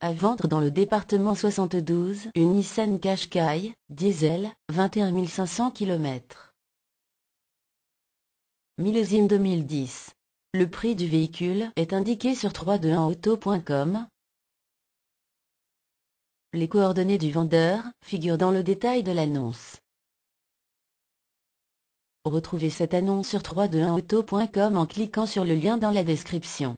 À vendre dans le département 72, une Nissan Qashqai, diesel, 21 500 km. Millésime 2010. Le prix du véhicule est indiqué sur 321auto.com. Les coordonnées du vendeur figurent dans le détail de l'annonce. Retrouvez cette annonce sur 321auto.com en cliquant sur le lien dans la description.